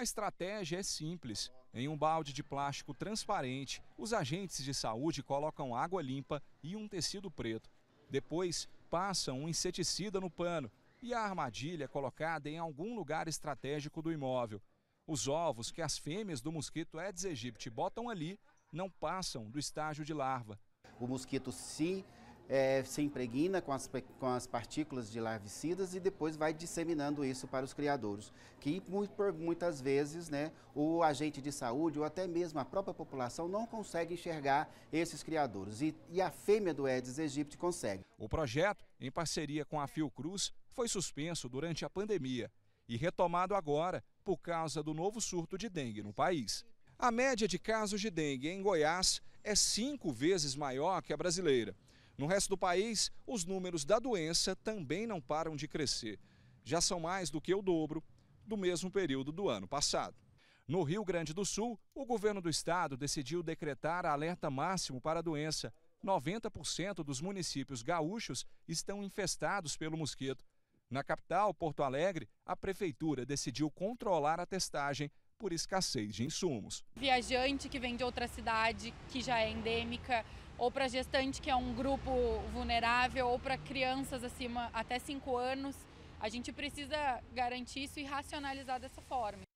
A estratégia é simples. Em um balde de plástico transparente, os agentes de saúde colocam água limpa e um tecido preto. Depois, passam um inseticida no pano e a armadilha é colocada em algum lugar estratégico do imóvel. Os ovos que as fêmeas do mosquito Aedes aegypti botam ali não passam do estágio de larva. O mosquito, se é, se impregna com as, com as partículas de larvicidas e depois vai disseminando isso para os criadores, que muitas vezes né, o agente de saúde ou até mesmo a própria população não consegue enxergar esses criadores e, e a fêmea do Aedes aegypti consegue. O projeto, em parceria com a Fiocruz, foi suspenso durante a pandemia e retomado agora por causa do novo surto de dengue no país. A média de casos de dengue em Goiás é cinco vezes maior que a brasileira. No resto do país, os números da doença também não param de crescer. Já são mais do que o dobro do mesmo período do ano passado. No Rio Grande do Sul, o governo do estado decidiu decretar alerta máximo para a doença. 90% dos municípios gaúchos estão infestados pelo mosquito. Na capital, Porto Alegre, a prefeitura decidiu controlar a testagem por escassez de insumos. Viajante que vem de outra cidade que já é endêmica, ou para gestante que é um grupo vulnerável, ou para crianças acima até 5 anos, a gente precisa garantir isso e racionalizar dessa forma.